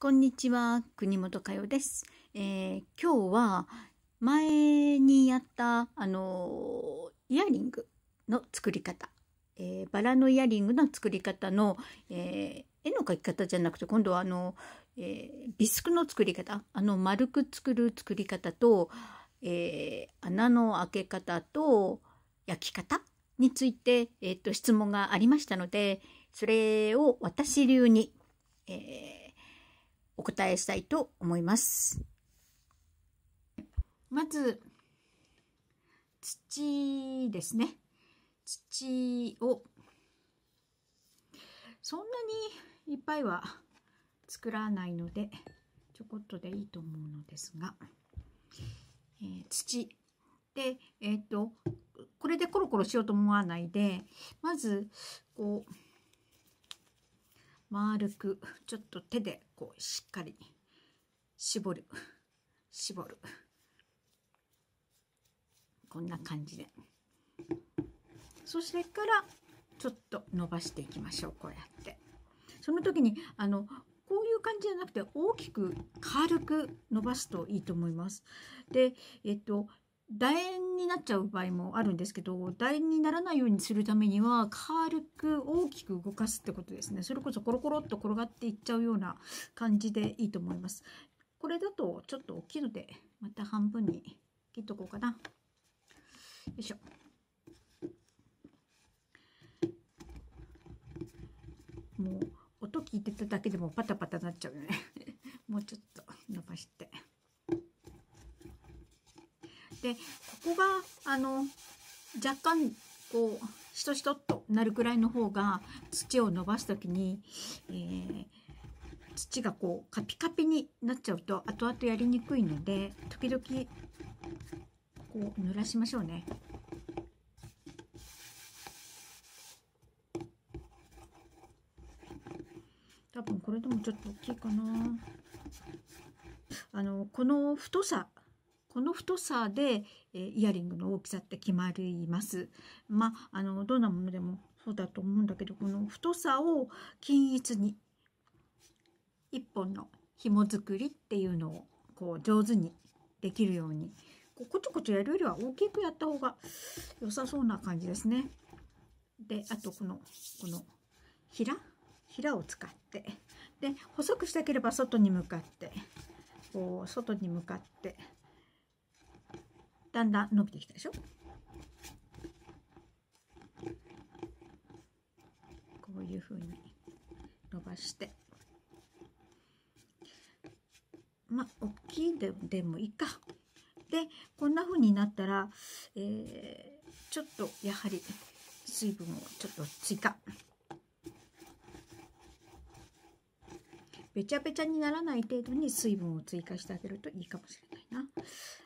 こんにちは、国本佳代です、えー、今日は前にやったあのイヤリングの作り方、えー、バラのイヤリングの作り方の、えー、絵の描き方じゃなくて今度はあの、えビスクの作り方あの丸く作る作り方と、え穴の開け方と焼き方について、えーと質問がありましたのでそれを私流に、えーお答えしたいと思います。まず、土ですね。土を、そんなにいっぱいは作らないので、ちょこっとでいいと思うのですが、えー、土。で、えっ、ー、と、これでコロコロしようと思わないで、まず、こう、丸くちょっと手でこうしっかり絞る絞るこんな感じでそしてからちょっと伸ばしていきましょうこうやってその時にあのこういう感じじゃなくて大きく軽く伸ばすといいと思いますでえっと楕円になっちゃう場合もあるんですけど楕円にならないようにするためには軽く大きく動かすってことですねそれこそコロコロっと転がっていっちゃうような感じでいいと思いますこれだとちょっと大きいのでまた半分に切っとこうかなよいしょもう音聞いてただけでもパタパタなっちゃうよね もうちょっと伸ばして。でここがあの若干こうしとしとっとなるくらいの方が土を伸ばす時に、えー、土がこうカピカピになっちゃうと後々やりにくいので時々こう濡らしましょうね。多分これでもちょっと大きいかな。あのこの太さこの太さで、えイヤリングの大きさって決まります。まあ、あのどんなものでもそうだと思うんだけどこの太さを均一に1本の紐作りっていうのをこう上手にできるようにこうコツコツやるよりは大きくやった方が良さそうな感じですね。であとこのこのひらひらを使ってで細くしたければ外に向かってこう外に向かってだんだん伸びてきたでしょこういうふうに伸ばしてまあ大きいででもいいかでこんなふうになったら、えー、ちょっとやはり水分をちょっと追加べちゃべちゃにならない程度に水分を追加してあげるといいかもしれないな。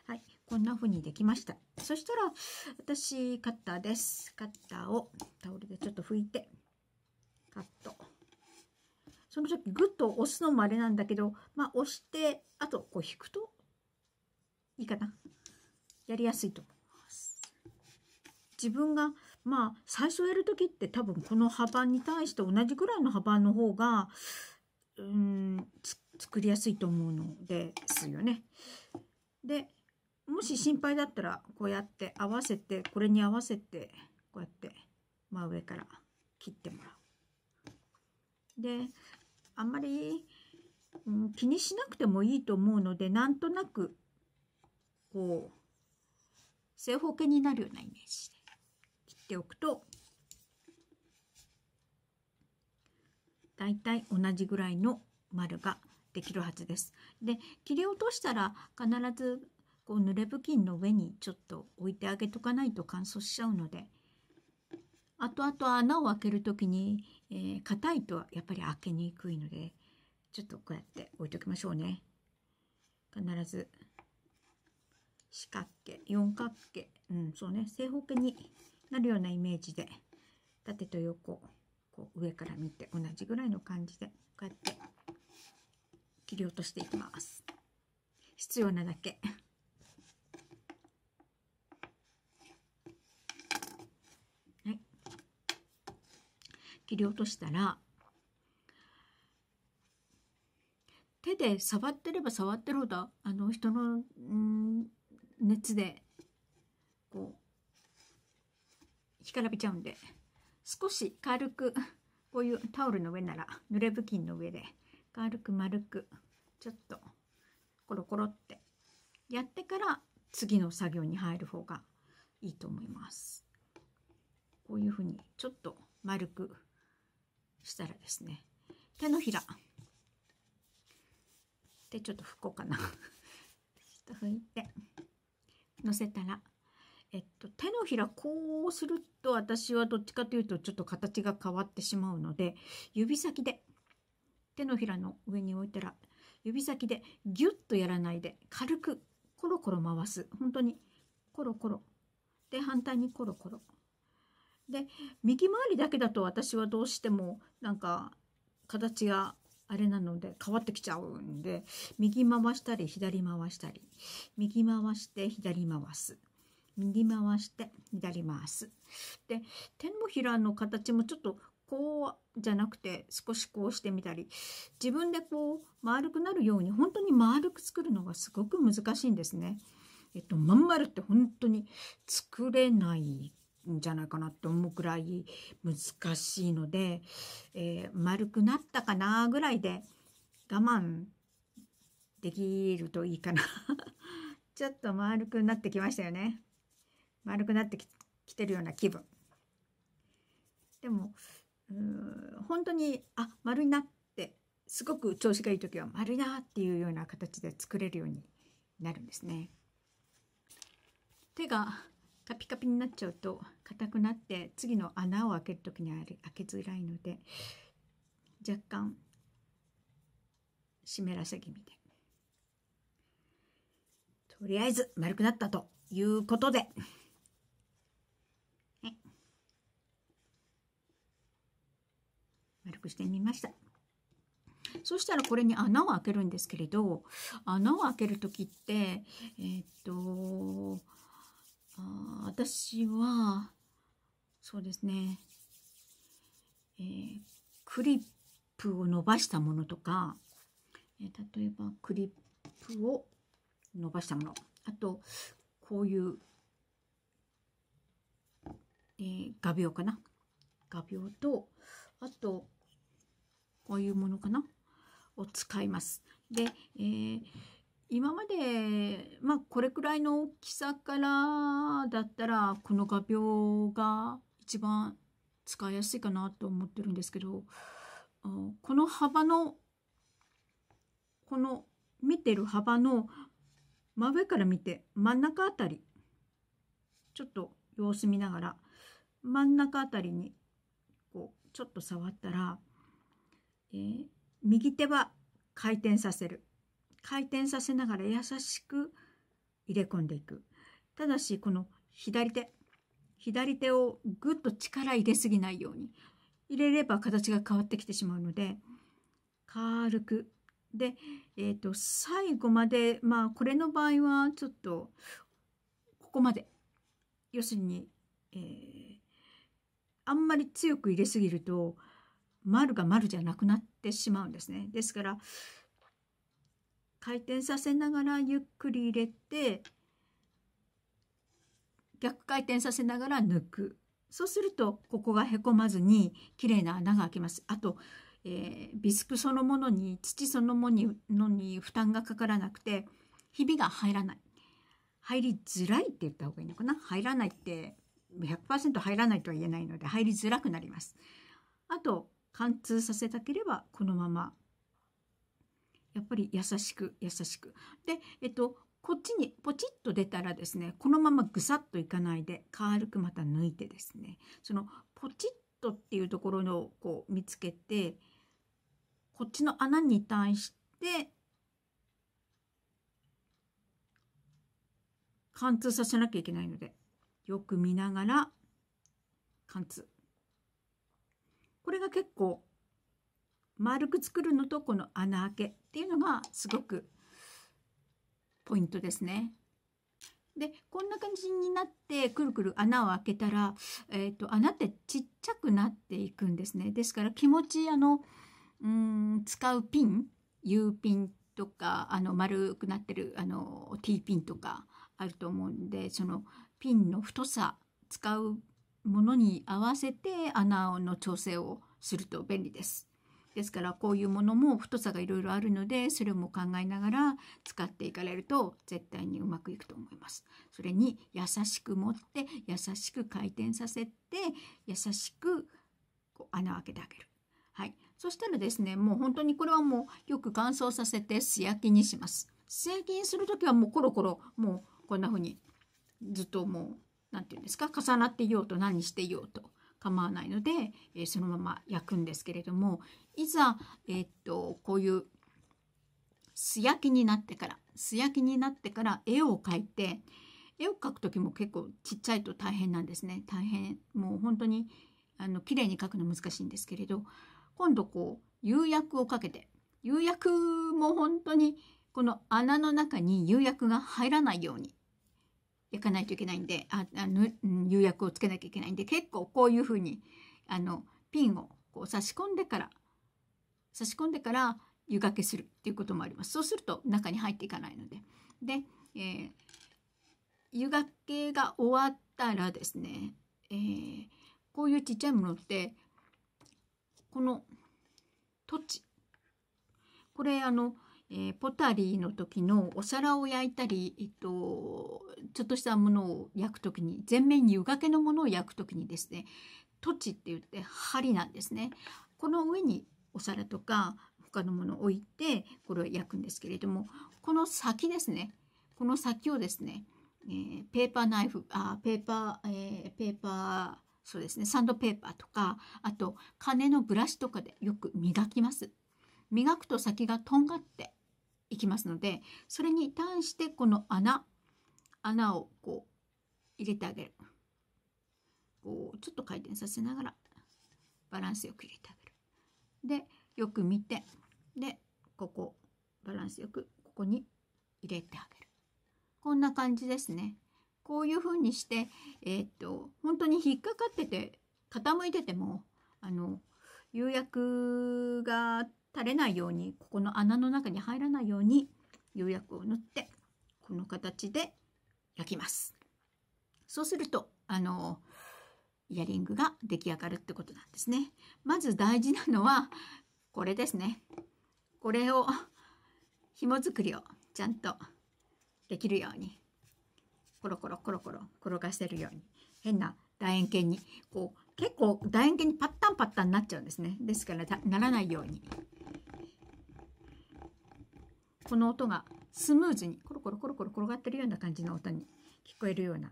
はいこんな風にできましたそしたら私カッターですカッターをタオルでちょっと拭いてカットその時グッと押すのもあれなんだけどまあ押してあとこう引くといいかなやりやすいと思います自分がまあ最初やる時って多分この幅に対して同じぐらいの幅の方がうん作りやすいと思うのですよね。でもし心配だったらこうやって合わせてこれに合わせてこうやって真上から切ってもらう。であんまり、うん、気にしなくてもいいと思うのでなんとなくこう正方形になるようなイメージで切っておくとだいたい同じぐらいの丸ができるはずです。で切り落としたら必ずこう濡れ布巾の上にちょっと置いてあげとかないと乾燥しちゃうのであとあと穴を開ける時にえー、いとやっぱり開けにくいのでちょっとこうやって置いときましょうね必ず四角形四角形うんそうね正方形になるようなイメージで縦と横こう上から見て同じぐらいの感じでこうやって切り落としていきます必要なだけ切り落としたら手で触ってれば触ってるほどあの人の熱でこう干からびちゃうんで少し軽くこういうタオルの上なら濡れ布巾の上で軽く丸くちょっとコロコロってやってから次の作業に入る方がいいと思います。こういうふうにちょっと丸くしたらですね手のひらでちょっと拭こうかなちょっと拭いてのせたら、えっと、手のひらこうすると私はどっちかというとちょっと形が変わってしまうので指先で手のひらの上に置いたら指先でギュッとやらないで軽くコロコロ回す本当にコロコロで反対にコロコロで右回りだけだと私はどうしてもなんか形があれなので変わってきちゃうんで右回したり左回したり右回して左回す右回して左回すで手のひらの形もちょっとこうじゃなくて少しこうしてみたり自分でこう丸くなるように本当に丸く作るのがすごく難しいんですね。えっと、まん丸って本当に作れないんじゃないかなって思うくらい難しいので、えー、丸くなったかなぐらいで我慢できるといいかな ちょっと丸くなってきましたよね。丸くなってきてるような気分。でも、うん本当に、あ、丸になって、すごく調子がいい時は丸いなっていうような形で作れるようになるんですね。手がカピカピになっちゃうと硬くなって次の穴を開ける時に開けづらいので若干湿らせ気味でとりあえず丸くなったということで、丸くしてみましたそしたらこれに穴を開けるんですけれど穴を開ける時ってえー、っとあ私はそうですね、えー、クリップを伸ばしたものとか、えー、例えばクリップを伸ばしたものあとこういう、えー、画鋲かな画鋲とあとこういうものかなを使います。で、えー今まで、まあ、これくらいの大きさからだったらこの画鋲が一番使いやすいかなと思ってるんですけどこの幅のこの見てる幅の真上から見て真ん中あたりちょっと様子見ながら真ん中あたりにこうちょっと触ったら、えー、右手は回転させる回転させながら優しく入れ込んでいく。ただし、この左手、左手をぐっと力入れすぎないように。入れれば形が変わってきてしまうので、軽く。で、えっ、ー、と、最後まで、まあ、これの場合は、ちょっと、ここまで。要するに、えー、あんまり強く入れすぎると、丸が丸じゃなくなってしまうんですね。ですから、回転させながらゆっくり入れて逆回転させながら抜くそうするとここがへこまずに綺麗な穴が開きますあと、えー、ビスクそのものに土そのものに負担がかからなくてひびが入らない入りづらいって言った方がいいのかな入らないって100%入らないとは言えないので入りづらくなりますあと貫通させたければこのままやっぱり優しく優しく。で、えっと、こっちにポチッと出たらですね、このままぐさっといかないで、軽くまた抜いてですね、そのポチッとっていうところのこう見つけて、こっちの穴に対して、貫通させなきゃいけないので、よく見ながら貫通。これが結構丸く作るのとこの穴あけっていうのがすごくポイントですね。でこんな感じになってくるくる穴を開けたら、えーと、と穴ってちっちゃくなっていくんですね。ですから気持ちあのうん使うピン U ピンとかあの丸くなってるあの T ピンとかあると思うんでそのピンの太さ使うものに合わせて穴の調整をすると便利です。ですからこういうものも太さがいろいろあるのでそれも考えながら使っていかれると絶対にうまくいくと思います。それに優しく持って優しく回転させて優しくこう穴を開けてあげる。はい、そしたらですねもう本当にこれはもうよく乾燥させて素焼きにします。素焼きにする時はもうコロコロもうこんな風にずっともう何て言うんですか重なっていようと何していようと。構わないので、えー、そのまま焼くんですけれどもいざ、えー、っとこういう素焼きになってから素焼きになってから絵を描いて絵を描く時も結構ちっちゃいと大変なんですね大変もう本当にあの綺麗に描くの難しいんですけれど今度こう釉薬をかけて釉薬も本当にこの穴の中に釉薬が入らないようにいかないといけないんでああの釉薬をつけなきゃいけないんで結構こういうふうにあのピンをこう差し込んでから差し込んでから湯がけするっていうこともありますそうすると中に入っていかないのでで、えー、湯がけが終わったらですね、えー、こういうちっちゃいものってこの土地これあのえー、ポタリーの時のお皿を焼いたり、えっと、ちょっとしたものを焼く時に全面に湯がけのものを焼く時にですねトチって言って針なんですね。この上にお皿とか他のものを置いてこれを焼くんですけれどもこの先ですねこの先をですね、えー、ペーパーナイフあペーパー、えー、ペーパーそうですねサンドペーパーとかあと金のブラシとかでよく磨きます磨くと先がとんがっていきますのでそれに対してこの穴穴をこう入れてあげるこうちょっと回転させながらバランスよく入れてあげるでよく見てでここバランスよくここに入れてあげるこんな感じですねこういうふうにしてえー、っと本当に引っかかってて傾いててもあの釉薬が垂れないようにここの穴の中に入らないように釉薬を塗ってこの形で焼きますそうするとあのイヤリングが出来上がるってことなんですねまず大事なのはこれですねこれを紐作りをちゃんとできるようにコロコロコロコロ転がせるように変な楕円形にこう結構楕円形にパッタンパッタンになっちゃうんですねですからならないようにこの音がスムーズにコロコロコロコロ転がってるような感じの音に聞こえるような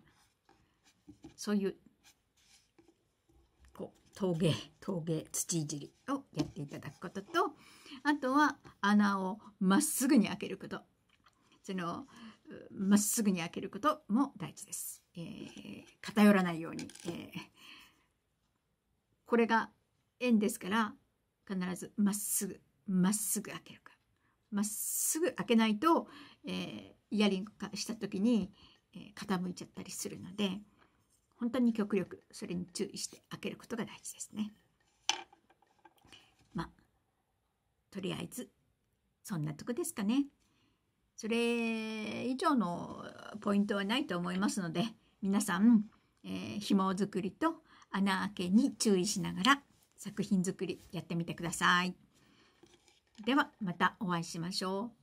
そういうこう陶芸陶芸土いじりをやっていただくこととあとは穴をまっすぐに開けることそのまっすぐに開けることも大事です。えー、偏らないように、えー、これが円ですから必ずまっすぐまっすぐ開けるまっすぐ開けないと、えー、イヤリングした時に、えー、傾いちゃったりするので本当に極力それに注意して開けることが大事ですね。まあとりあえずそんなとこですかね。それ以上のポイントはないと思いますので皆さん、えー、紐作りと穴開けに注意しながら作品作りやってみてください。ではまたお会いしましょう。